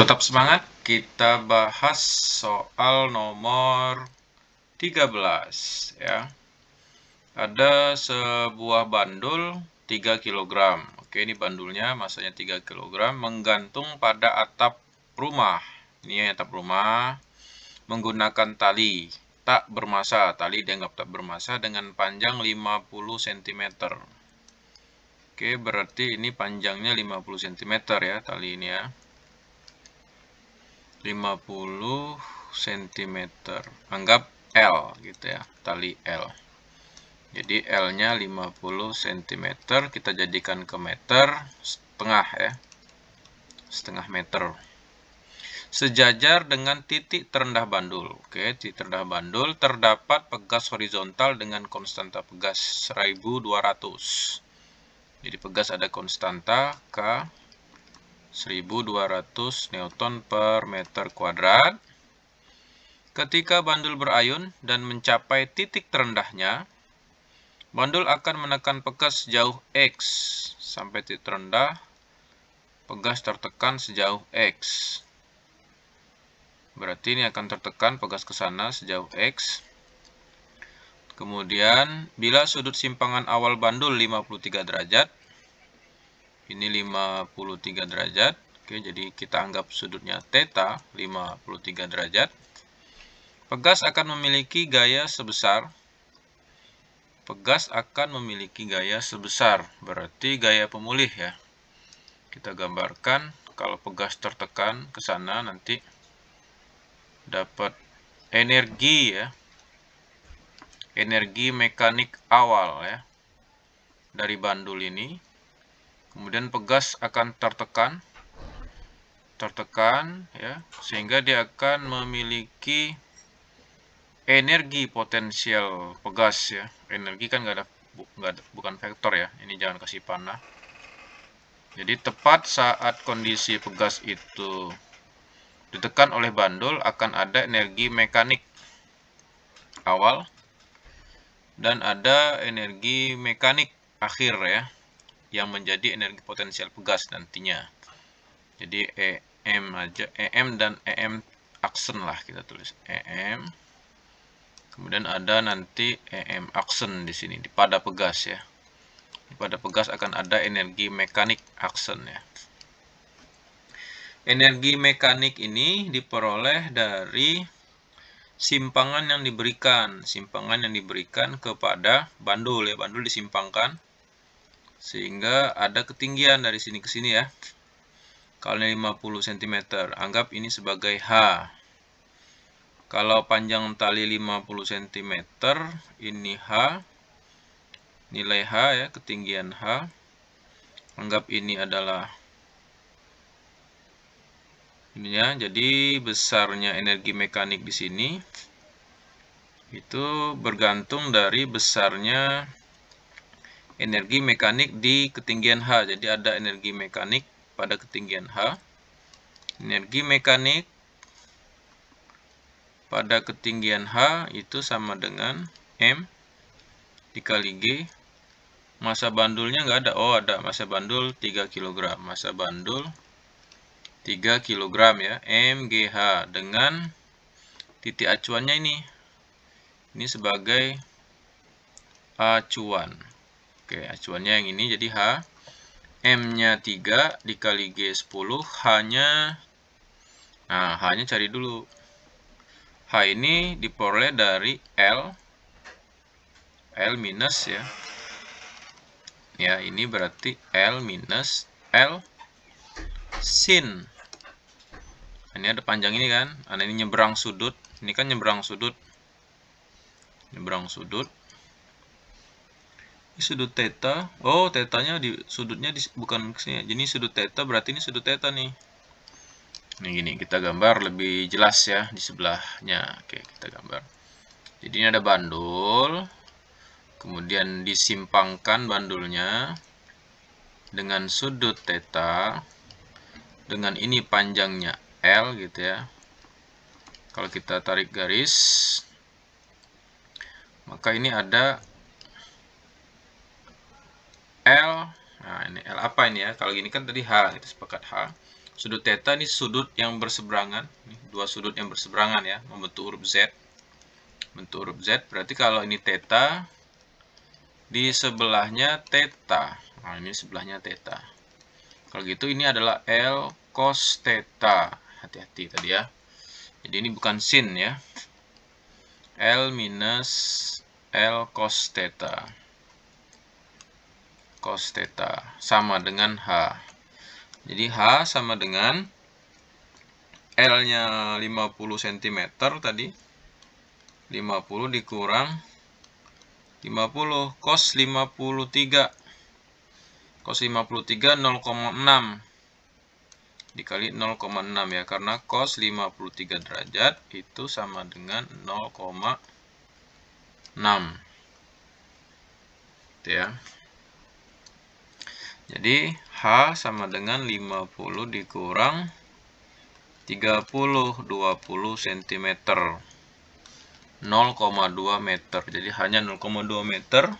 Tetap semangat, kita bahas soal nomor 13 ya. Ada sebuah bandul 3 kg. Oke, ini bandulnya masanya 3 kg menggantung pada atap rumah. Ini atap rumah menggunakan tali tak bermasa. Tali dianggap tak bermasa dengan panjang 50 cm. Oke, berarti ini panjangnya 50 cm ya tali ini ya. 50 cm. Anggap L gitu ya, tali L. Jadi L-nya 50 cm, kita jadikan ke meter, setengah ya. Setengah meter. Sejajar dengan titik terendah bandul. Oke, titik terendah bandul terdapat pegas horizontal dengan konstanta pegas 1200. Jadi pegas ada konstanta K 1200 Newton per meter kuadrat. Ketika bandul berayun dan mencapai titik terendahnya, bandul akan menekan pegas sejauh X sampai titik terendah, pegas tertekan sejauh X. Berarti ini akan tertekan pegas ke sana sejauh X. Kemudian, bila sudut simpangan awal bandul 53 derajat, ini 53 derajat. Oke, jadi kita anggap sudutnya theta 53 derajat. Pegas akan memiliki gaya sebesar pegas akan memiliki gaya sebesar, berarti gaya pemulih ya. Kita gambarkan kalau pegas tertekan ke sana nanti dapat energi ya. Energi mekanik awal ya dari bandul ini kemudian pegas akan tertekan tertekan ya sehingga dia akan memiliki energi potensial pegas ya energi kan nggak ada, bu, ada bukan vektor ya ini jangan kasih panah jadi tepat saat kondisi pegas itu ditekan oleh bandul akan ada energi mekanik awal dan ada energi mekanik akhir ya yang menjadi energi potensial pegas nantinya. Jadi EM aja, EM dan EM aksen lah kita tulis EM. Kemudian ada nanti EM aksen di sini di pada pegas ya. Di pada pegas akan ada energi mekanik aksen ya. Energi mekanik ini diperoleh dari simpangan yang diberikan, simpangan yang diberikan kepada bandul ya, bandul disimpangkan sehingga ada ketinggian dari sini ke sini ya. Kalau 50 cm, anggap ini sebagai H. Kalau panjang tali 50 cm, ini H. Nilai H ya, ketinggian H. Anggap ini adalah ini ya. Jadi besarnya energi mekanik di sini itu bergantung dari besarnya energi mekanik di ketinggian H. Jadi ada energi mekanik pada ketinggian H. Energi mekanik pada ketinggian H itu sama dengan M dikali G. Masa bandulnya nggak ada. Oh, ada. Masa bandul 3 kg. Masa bandul 3 kg ya. MGH dengan titik acuannya ini. Ini sebagai acuan. Oke, acuannya yang ini jadi H. M-nya 3 dikali G10, H-nya... Nah, H-nya cari dulu. H ini diperoleh dari L. L minus ya. Ya, ini berarti L minus L sin. Nah, ini ada panjang ini kan. Nah, ini nyebrang sudut. Ini kan nyebrang sudut. Nyebrang sudut sudut theta. Oh, tetanya di sudutnya di, bukan sini. Jadi sudut theta berarti ini sudut theta nih. Ini gini, kita gambar lebih jelas ya di sebelahnya. Oke, kita gambar. Jadi ini ada bandul. Kemudian disimpangkan bandulnya dengan sudut theta dengan ini panjangnya L gitu ya. Kalau kita tarik garis maka ini ada Nah, ini L apa ini ya? Kalau gini kan tadi H, itu sepakat H. Sudut teta ini sudut yang berseberangan. Ini dua sudut yang berseberangan ya, membentuk huruf Z. Bentuk huruf Z, berarti kalau ini teta di sebelahnya teta Nah, ini sebelahnya teta Kalau gitu ini adalah L cos teta Hati-hati tadi ya. Jadi ini bukan sin ya. L minus L cos teta cos theta sama dengan H. Jadi H sama dengan L-nya 50 cm tadi. 50 dikurang 50 cos 53. Cos 53 0,6 dikali 0,6 ya karena cos 53 derajat itu sama dengan 0,6 gitu ya jadi H sama dengan 50 dikurang 30, 20 cm. 0,2 meter. Jadi hanya 0,2 meter.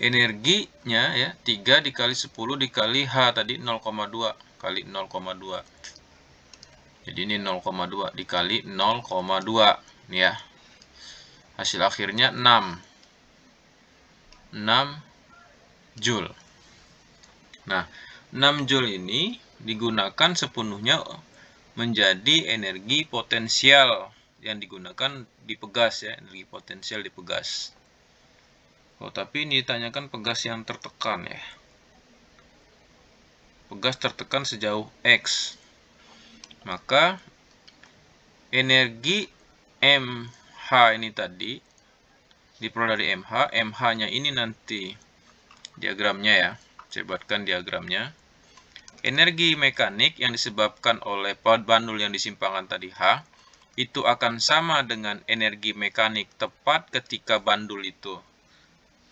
Energinya ya 3 dikali 10 dikali H tadi 0,2 kali 0,2. Jadi ini 0,2 dikali 0,2 ya. Hasil akhirnya 6. 6 joule. Nah, 6 Joule ini digunakan sepenuhnya menjadi energi potensial yang digunakan di pegas ya, energi potensial di pegas. Oh, tapi ini ditanyakan pegas yang tertekan ya. Pegas tertekan sejauh X. Maka energi MH ini tadi diperoleh dari MH, MH-nya ini nanti diagramnya ya. Saya buatkan diagramnya. Energi mekanik yang disebabkan oleh bandul yang disimpangkan tadi H, itu akan sama dengan energi mekanik tepat ketika bandul itu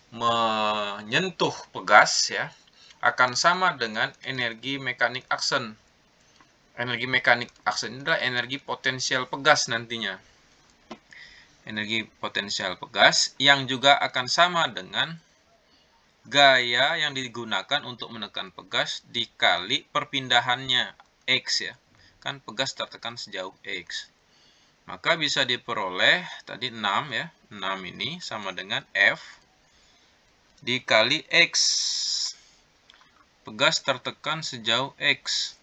menyentuh pegas ya akan sama dengan energi mekanik aksen. Energi mekanik aksen adalah energi potensial pegas nantinya. Energi potensial pegas yang juga akan sama dengan gaya yang digunakan untuk menekan pegas dikali perpindahannya X ya. Kan pegas tertekan sejauh X. Maka bisa diperoleh tadi 6 ya. 6 ini sama dengan F dikali X. Pegas tertekan sejauh X.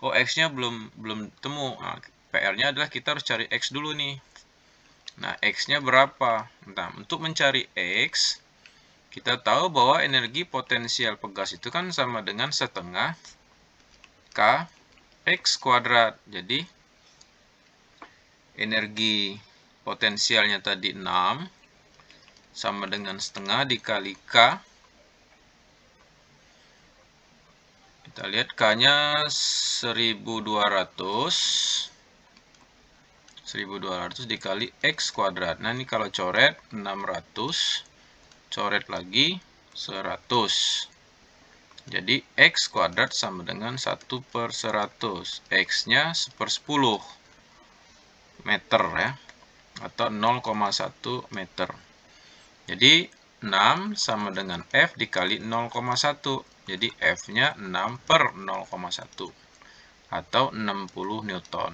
Oh, X-nya belum belum temu. Nah, PR-nya adalah kita harus cari X dulu nih. Nah, X-nya berapa? Nah, untuk mencari X, kita tahu bahwa energi potensial pegas itu kan sama dengan setengah K X kuadrat. Jadi, energi potensialnya tadi 6 sama dengan setengah dikali K. Kita lihat K-nya 1200. 1200 dikali X kuadrat. Nah, ini kalau coret 600 coret lagi 100. Jadi X kuadrat sama dengan 1 per 100. X-nya 1 per 10 meter ya. Atau 0,1 meter. Jadi 6 sama dengan F dikali 0,1. Jadi F-nya 6 per 0,1 atau 60 Newton.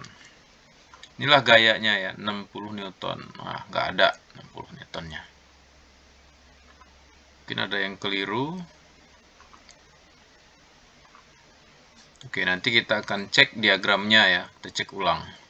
Inilah gayanya ya, 60 Newton. Nah, nggak ada 60 Newtonnya. Mungkin ada yang keliru. Oke, nanti kita akan cek diagramnya ya. Kita cek ulang.